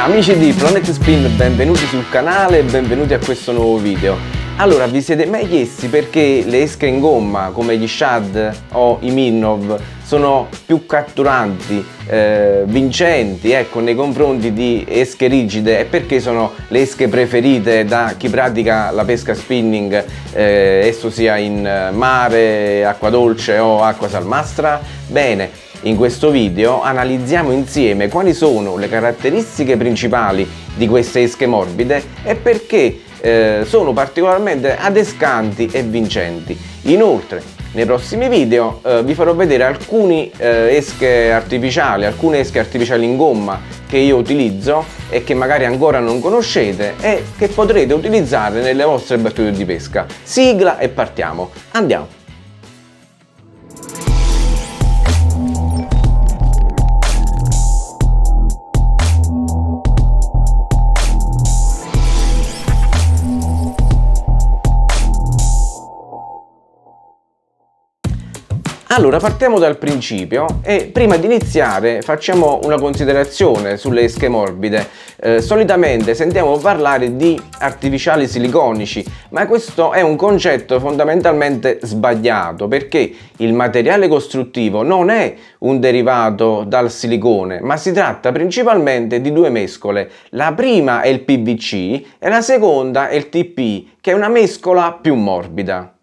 Amici di Planet Spin, benvenuti sul canale e benvenuti a questo nuovo video. Allora, vi siete mai chiesti perché le esche in gomma, come gli Shad o i Minnov, sono più catturanti, eh, vincenti ecco, nei confronti di esche rigide e perché sono le esche preferite da chi pratica la pesca spinning, eh, esso sia in mare, acqua dolce o acqua salmastra? Bene, in questo video analizziamo insieme quali sono le caratteristiche principali di queste esche morbide e perché eh, sono particolarmente adescanti e vincenti. Inoltre, nei prossimi video eh, vi farò vedere alcune eh, esche artificiali, alcune esche artificiali in gomma che io utilizzo e che magari ancora non conoscete e che potrete utilizzare nelle vostre battute di pesca. Sigla e partiamo. Andiamo! Allora partiamo dal principio e prima di iniziare facciamo una considerazione sulle esche morbide. Eh, solitamente sentiamo parlare di artificiali siliconici ma questo è un concetto fondamentalmente sbagliato perché il materiale costruttivo non è un derivato dal silicone ma si tratta principalmente di due mescole. La prima è il PVC e la seconda è il TP che è una mescola più morbida.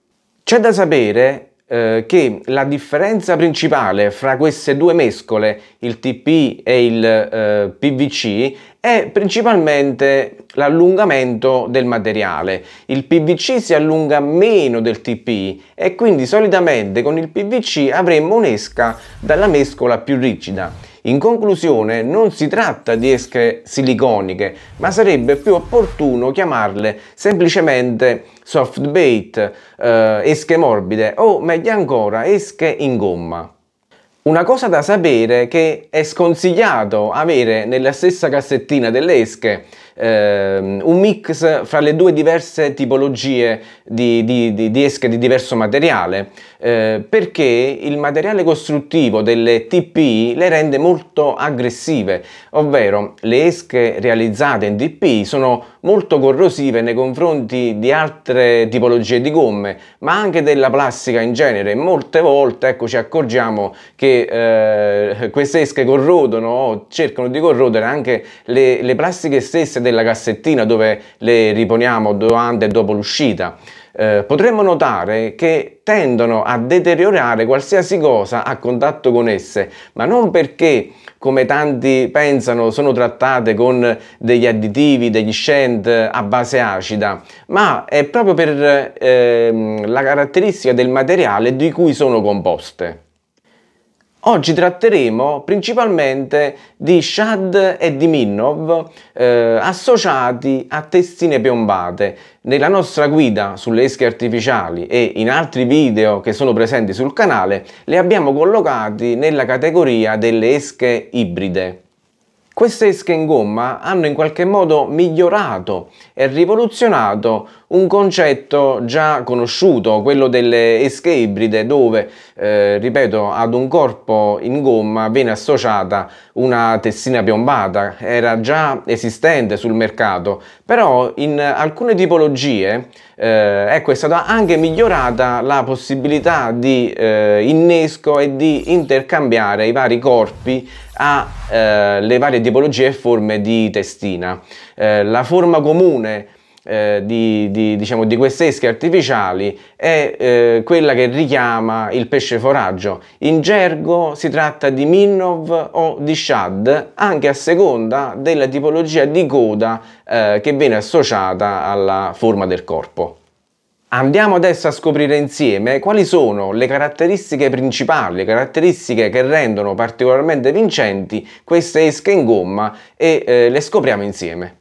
C'è da sapere eh, che la differenza principale fra queste due mescole, il TP e il eh, PVC, è principalmente l'allungamento del materiale. Il PVC si allunga meno del TP e quindi solitamente con il PVC avremmo un'esca dalla mescola più rigida in conclusione non si tratta di esche siliconiche, ma sarebbe più opportuno chiamarle semplicemente soft bait, eh, esche morbide o meglio ancora esche in gomma. Una cosa da sapere è che è sconsigliato avere nella stessa cassettina delle esche ehm, un mix fra le due diverse tipologie di, di, di, di esche di diverso materiale eh, perché il materiale costruttivo delle TPI le rende molto aggressive, ovvero le esche realizzate in TPI sono molto corrosive nei confronti di altre tipologie di gomme, ma anche della plastica in genere. Molte volte ecco, ci accorgiamo che eh, queste esche corrodono o cercano di corrodere anche le, le plastiche stesse della cassettina dove le riponiamo durante e dopo l'uscita eh, potremmo notare che tendono a deteriorare qualsiasi cosa a contatto con esse, ma non perché, come tanti pensano, sono trattate con degli additivi, degli scent a base acida, ma è proprio per eh, la caratteristica del materiale di cui sono composte. Oggi tratteremo principalmente di Shad e di Minnov eh, associati a testine piombate. Nella nostra guida sulle esche artificiali e in altri video che sono presenti sul canale le abbiamo collocati nella categoria delle esche ibride. Queste esche in gomma hanno in qualche modo migliorato e rivoluzionato un concetto già conosciuto, quello delle esche ibride dove, eh, ripeto, ad un corpo in gomma viene associata una tessina piombata, era già esistente sul mercato, però in alcune tipologie eh, ecco, è stata anche migliorata la possibilità di eh, innesco e di intercambiare i vari corpi alle eh, varie tipologie e forme di testina. Eh, la forma comune eh, di, di, diciamo, di, queste esche artificiali è eh, quella che richiama il pesce foraggio. In gergo si tratta di minnow o di shad, anche a seconda della tipologia di coda eh, che viene associata alla forma del corpo. Andiamo adesso a scoprire insieme quali sono le caratteristiche principali, le caratteristiche che rendono particolarmente vincenti queste esche in gomma e eh, le scopriamo insieme.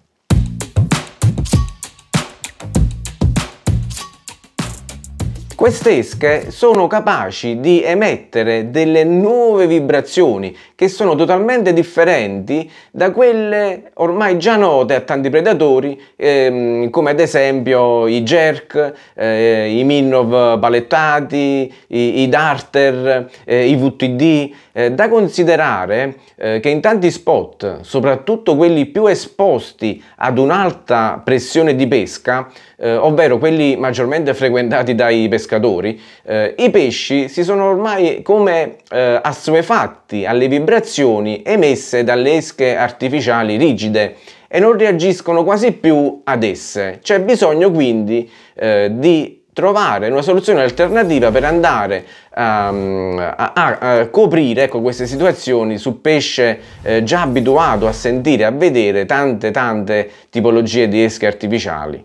Queste esche sono capaci di emettere delle nuove vibrazioni che sono totalmente differenti da quelle ormai già note a tanti predatori, ehm, come ad esempio i jerk, eh, i minnow palettati, i, i darter, eh, i VTD. Eh, da considerare eh, che in tanti spot, soprattutto quelli più esposti ad un'alta pressione di pesca, eh, ovvero quelli maggiormente frequentati dai pescatori, eh, i pesci si sono ormai come assuefatti resistenti alle vibrazioni emesse dalle esche artificiali rigide e non reagiscono quasi più ad esse. C'è bisogno quindi eh, di trovare una soluzione alternativa per andare um, a, a, a, coprire ecco, queste situazioni su pesce eh, già abituato a sentire, a vedere tante tante tipologie di esche artificiali.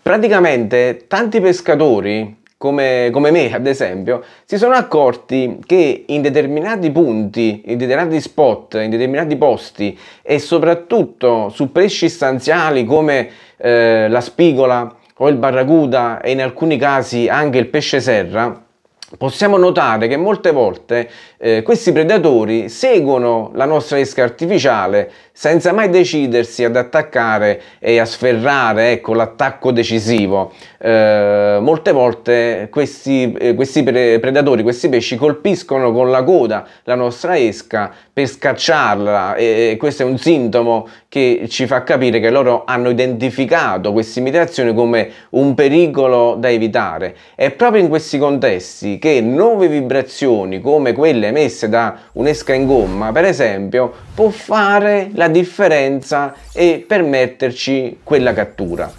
Praticamente tanti pescatori come, come, me ad esempio, si sono accorti che in determinati punti, in determinati spot, in determinati posti e soprattutto su pesci stanziali come eh, la spigola o il barracuda e in alcuni casi anche il pesce serra, possiamo notare che molte volte eh, questi predatori seguono la nostra esca artificiale senza mai decidersi ad attaccare e a sferrare ecco, l'attacco decisivo. Eh, molte volte questi, eh, questi, predatori, questi pesci colpiscono con la coda la nostra esca per scacciarla e, e questo è un sintomo che ci fa capire che loro hanno identificato questa imitazione come un pericolo da evitare. È proprio in questi contesti che nuove vibrazioni come quelle emesse da un'esca in gomma, per esempio, può fare la la differenza e permetterci quella cattura.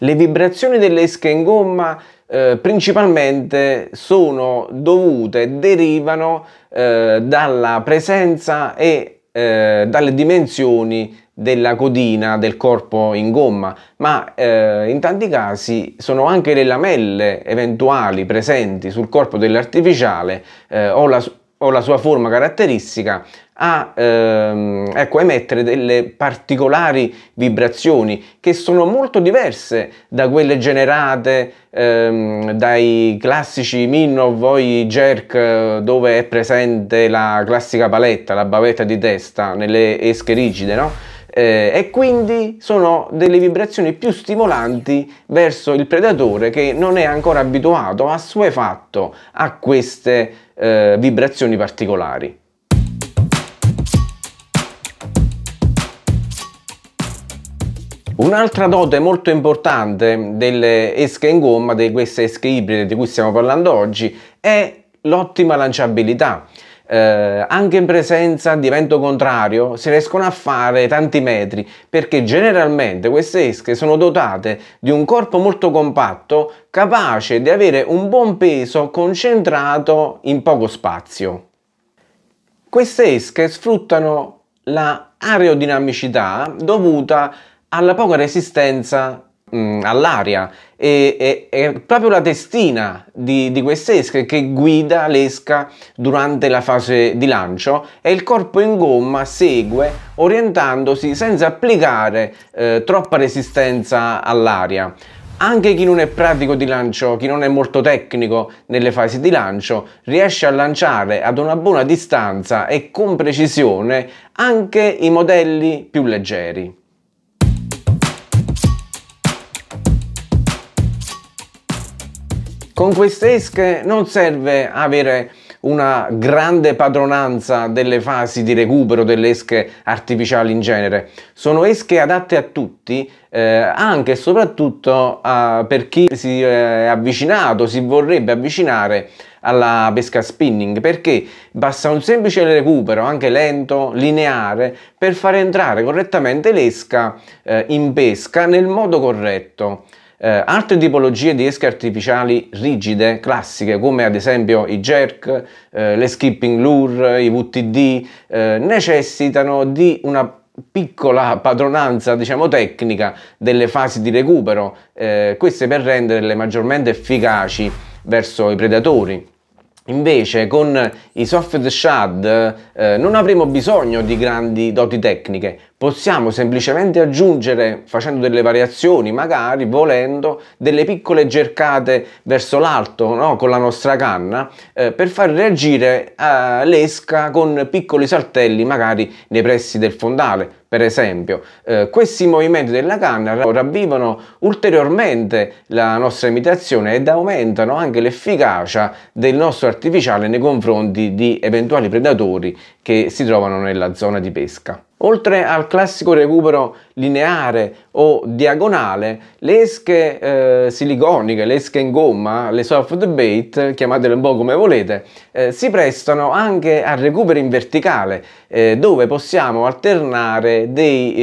Le vibrazioni dell'esca in gomma eh, principalmente sono dovute, derivano eh, dalla presenza e eh, dalle dimensioni della codina del corpo in gomma, ma eh, in tanti casi sono anche le lamelle eventuali presenti sul corpo dell'artificiale eh, o, la, o, la, sua forma caratteristica a ehm, ecco, emettere delle particolari vibrazioni che sono molto diverse da quelle generate ehm, dai classici Minnow o i jerk eh, dove è presente la classica paletta, la bavetta di testa nelle esche rigide, no? Eh, e quindi sono delle vibrazioni più stimolanti verso il predatore che non è ancora abituato, assuefatto a queste eh, vibrazioni particolari. Un'altra dote molto importante delle esche in gomma, di queste esche ibride di cui stiamo parlando oggi, è l'ottima lanciabilità. Eh, anche in presenza di vento contrario si riescono a fare tanti metri perché generalmente queste esche sono dotate di un corpo molto compatto capace di avere un buon peso concentrato in poco spazio. Queste esche sfruttano la aerodinamicità dovuta alla poca resistenza mh, mm, all'aria. E, e, è proprio la testina di, di quest'esca che guida l'esca durante la fase di lancio e il corpo in gomma segue orientandosi senza applicare eh, troppa resistenza all'aria anche chi non è pratico di lancio, chi non è molto tecnico nelle fasi di lancio, riesce a lanciare ad una buona distanza e con precisione anche i modelli più leggeri. Con queste esche non serve avere una grande padronanza delle fasi di recupero delle esche artificiali in genere. Sono esche adatte a tutti, eh, anche e soprattutto eh, per chi si eh, è avvicinato, si vorrebbe avvicinare alla pesca spinning perché basta un semplice recupero anche lento, lineare per far entrare correttamente l'esca eh, in pesca nel modo corretto eh, altre tipologie di esche artificiali rigide, classiche, come ad esempio i jerk, eh, le skipping lure, i VTD, eh, necessitano di una piccola padronanza diciamo tecnica delle fasi di recupero, eh, queste per renderle maggiormente efficaci verso i predatori. Invece con i soft shad eh, non avremo bisogno di grandi doti tecniche, possiamo semplicemente aggiungere, facendo delle variazioni, magari volendo, delle piccole cercate verso l'alto no? con la nostra canna eh, per far reagire eh, l'esca con piccoli saltelli magari nei pressi del fondale. Per esempio, eh, questi movimenti della canna ravvivano ulteriormente la nostra imitazione ed aumentano anche l'efficacia del nostro artificiale nei confronti di eventuali predatori che si trovano nella zona di pesca. Oltre al classico recupero lineare o diagonale, le esche eh, siliconiche, le esche in gomma, le soft bait, chiamatele un po' come volete, eh, si prestano anche a recuperi in verticale, eh, dove possiamo alternare dei,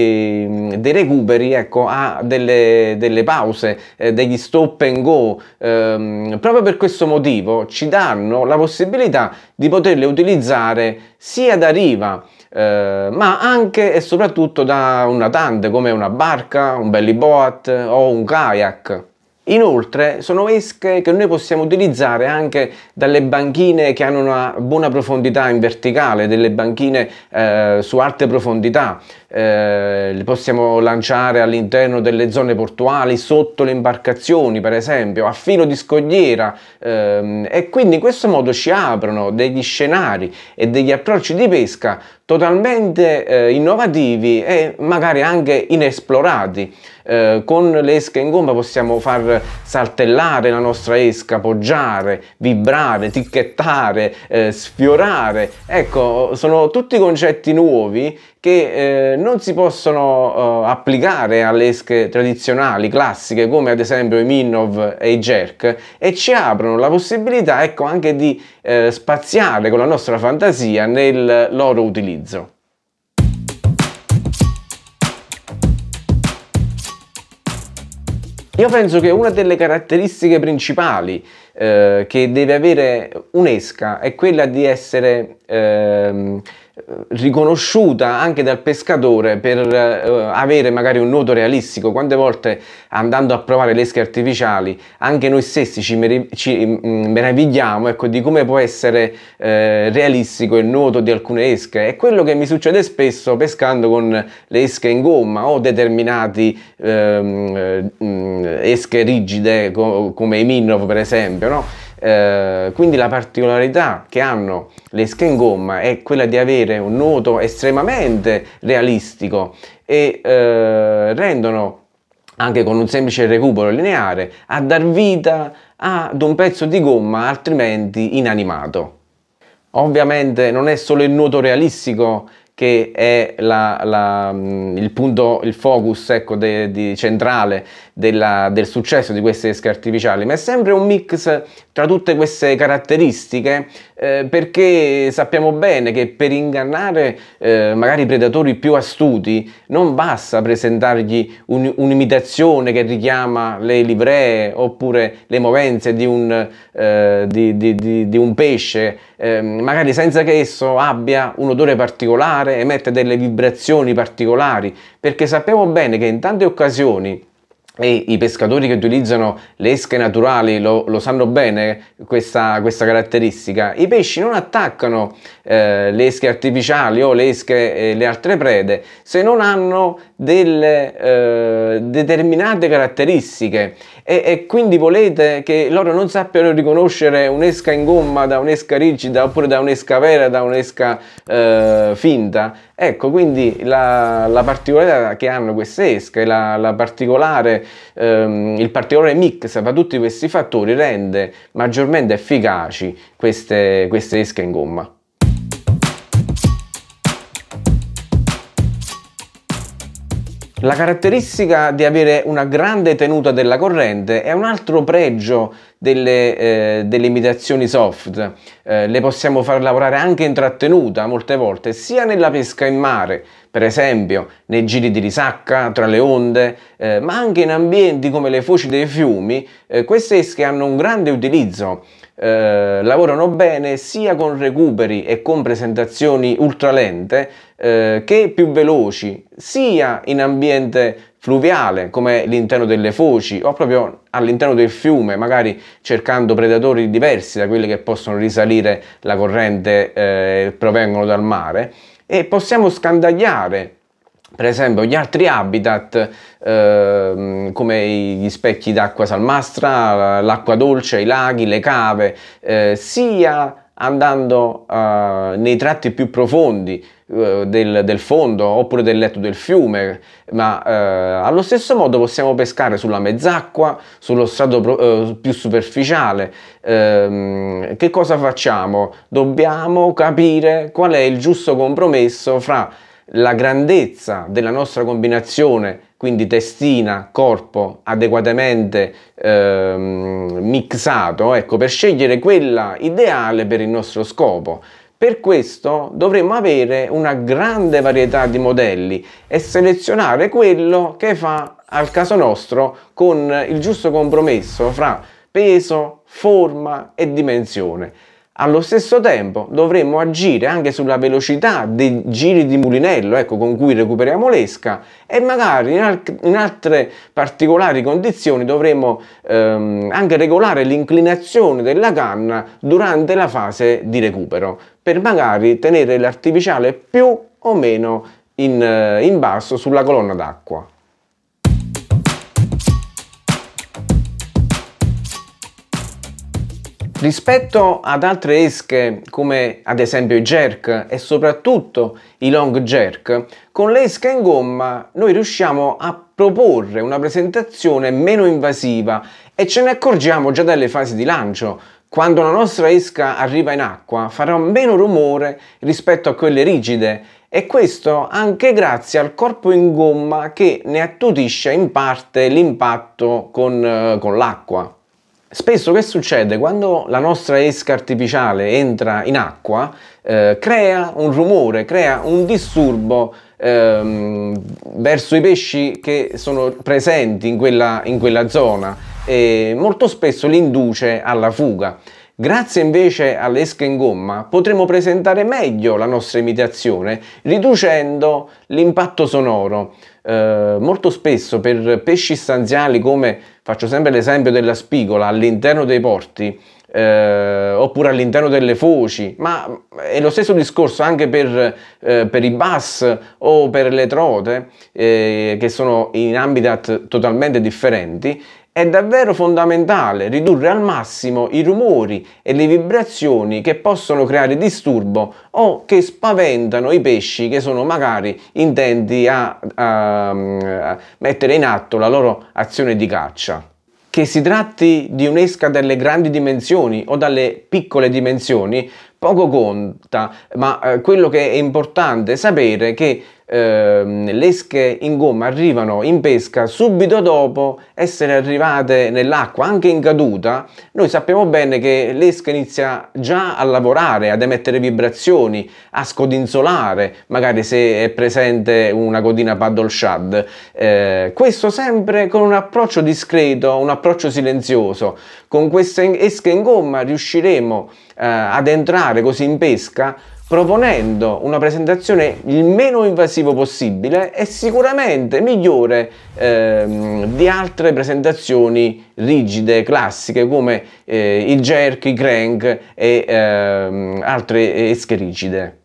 ehm, dei recuperi ecco, a delle, delle pause, eh, degli stop and go. Ehm, proprio per questo motivo ci danno la possibilità di poterle utilizzare sia da riva, eh, ma anche e soprattutto da una tanda grande come una barca, un belly boat o un kayak. Inoltre sono esche che noi possiamo utilizzare anche dalle banchine che hanno una buona profondità in verticale, delle banchine eh, su alte profondità, eh, li possiamo lanciare all'interno delle zone portuali, sotto le imbarcazioni per esempio, a filo di scogliera ehm, e quindi in questo modo ci aprono degli scenari e degli approcci di pesca totalmente eh, innovativi e magari anche inesplorati. Eh, con le esche in gomma possiamo far saltellare la nostra esca, poggiare, vibrare, ticchettare, eh, sfiorare. Ecco, sono tutti concetti nuovi che eh, non si possono eh, applicare alle esche tradizionali, classiche, come ad esempio i Minnov e i Jerk, e ci aprono la possibilità ecco, anche di eh, spaziare con la nostra fantasia nel loro utilizzo. Io penso che una delle caratteristiche principali eh, che deve avere un'esca è quella di essere ehm, eh, riconosciuta anche dal pescatore per eh, avere magari un nuoto realistico. Quante volte andando a provare le esche artificiali anche noi stessi ci, mer ci mm, mm, meravigliamo ecco, di come può essere eh, realistico il nuoto di alcune esche. È quello che mi succede spesso pescando con le esche in gomma o determinati ehm, eh, mm, esche rigide co come i Minnov per esempio. No? Eh, quindi la particolarità che hanno le skin gomma è quella di avere un nuoto estremamente realistico e eh, rendono anche con un semplice recupero lineare a dar vita ad un pezzo di gomma altrimenti inanimato. Ovviamente non è solo il nuoto realistico che è la, la, mm, il punto, il focus ecco, de, de centrale della, del successo di queste esche artificiali, ma è sempre un mix tra tutte queste caratteristiche eh, perché sappiamo bene che per ingannare eh, magari i predatori più astuti non basta presentargli un, un'imitazione che richiama le livree oppure le movenze di un, eh, di, di, di, un pesce, ehm, magari senza che esso abbia un odore particolare, emette delle vibrazioni particolari, perché sappiamo bene che in tante occasioni e i pescatori che utilizzano le esche naturali lo, lo sanno bene questa, questa, caratteristica, i pesci non attaccano eh, le esche artificiali o le esche eh, le altre prede se non hanno delle eh, determinate caratteristiche e, e quindi volete che loro non sappiano riconoscere un'esca in gomma da un'esca rigida oppure da un'esca vera, da un'esca eh, finta. Ecco, quindi la, la, particolarità che hanno queste esche, la, la particolare, ehm, il particolare mix fra tutti questi fattori rende maggiormente efficaci queste, queste esche in gomma. La caratteristica di avere una grande tenuta della corrente è un altro pregio delle, eh, delle imitazioni soft, eh, le possiamo far lavorare anche intrattenuta molte volte, sia nella pesca in mare, per esempio nei giri di risacca, tra le onde, eh, ma anche in ambienti come le foci dei fiumi, eh, queste esche hanno un grande utilizzo. Eh, lavorano bene sia con recuperi e con presentazioni ultralente eh, che più veloci, sia in ambiente fluviale, come l'interno delle foci o proprio all'interno del fiume, magari cercando predatori diversi da quelli che possono risalire la corrente eh, provengono dal mare e possiamo scandagliare per esempio gli altri habitat eh, come gli specchi d'acqua salmastra, l'acqua dolce, i laghi, le cave, eh, sia andando uh, nei tratti più profondi uh, del, del, fondo oppure del letto del fiume, ma uh, allo stesso modo possiamo pescare sulla mezz'acqua, sullo strato pro, più superficiale. Ehm, che cosa facciamo? Dobbiamo capire qual è il giusto compromesso fra la grandezza della nostra combinazione, quindi testina, corpo adeguatamente ehm, mixato, ecco, per scegliere quella ideale per il nostro scopo. Per questo dovremmo avere una grande varietà di modelli e selezionare quello che fa al caso nostro con il giusto compromesso fra peso, forma e dimensione. Allo stesso tempo dovremmo agire anche sulla velocità dei giri di mulinello ecco, con cui recuperiamo l'esca e magari in, al- in altre particolari condizioni dovremmo ehm, anche regolare l'inclinazione della canna durante la fase di recupero per magari tenere l'artificiale più o meno in, in basso sulla colonna d'acqua. Rispetto ad altre esche come ad esempio i jerk e soprattutto i long jerk, con le esche in gomma noi riusciamo a proporre una presentazione meno invasiva e ce ne accorgiamo già dalle fasi di lancio. Quando la nostra esca arriva in acqua farà meno rumore rispetto a quelle rigide e questo anche grazie al corpo in gomma che ne attutisce in parte l'impatto con, eh, con l'acqua. Spesso che succede? Quando la nostra esca artificiale entra in acqua, eh, crea un rumore, crea un disturbo ehm, verso i pesci che sono presenti in quella, in quella zona e molto spesso li induce alla fuga. Grazie invece all'esca in gomma potremo presentare meglio la nostra imitazione riducendo l'impatto sonoro. Eh, molto spesso per pesci stanziali come faccio sempre l'esempio della spigola all'interno dei porti eh, oppure all'interno delle foci, ma è lo stesso discorso anche per, eh, per i bass o per le trote eh, che sono in habitat totalmente differenti è davvero fondamentale ridurre al massimo i rumori e le vibrazioni che possono creare disturbo o che spaventano i pesci che sono magari intenti a, a, mm, a mettere in atto la loro azione di caccia. Che si tratti di un'esca dalle grandi dimensioni o dalle piccole dimensioni, poco conta, ma eh, quello che è importante sapere è che ehm, le esche in gomma arrivano in pesca subito dopo essere arrivate nell'acqua, anche in caduta, noi sappiamo bene che l'esca inizia già a lavorare, ad emettere vibrazioni, a scodinzolare, magari se è presente una codina paddle shad. Eh, questo sempre con un approccio discreto, un approccio silenzioso. Con queste esche in gomma riusciremo eh, ad entrare così in pesca proponendo una presentazione il meno invasivo possibile è sicuramente migliore ehm, di altre presentazioni rigide, classiche come eh, il jerk, i crank e ehm, altre esche rigide.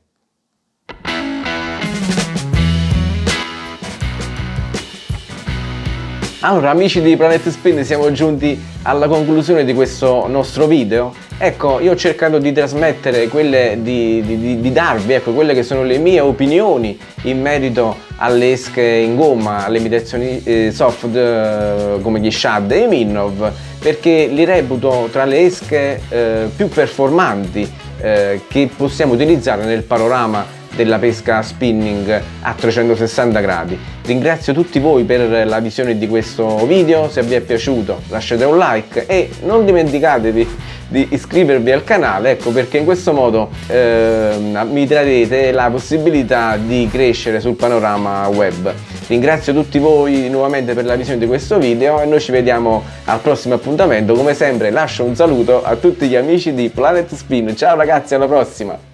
Allora amici di Planet Spin siamo giunti alla conclusione di questo nostro video Ecco io ho cercato di trasmettere quelle di, di, di, di darvi ecco, quelle che sono le mie opinioni in merito alle esche in gomma, alle imitazioni eh, soft eh, come gli Shad e i Minnov perché li reputo tra le esche eh, più performanti eh, che possiamo utilizzare nel panorama della pesca spinning a 360 gradi. Ringrazio tutti voi per la visione di questo video, se vi è piaciuto lasciate un like e non dimenticatevi di iscrivervi al canale, ecco perché in questo modo eh, mi darete la possibilità di crescere sul panorama web. Ringrazio tutti voi nuovamente per la visione di questo video e noi ci vediamo al prossimo appuntamento. Come sempre lascio un saluto a tutti gli amici di Planet Spin. Ciao ragazzi, alla prossima!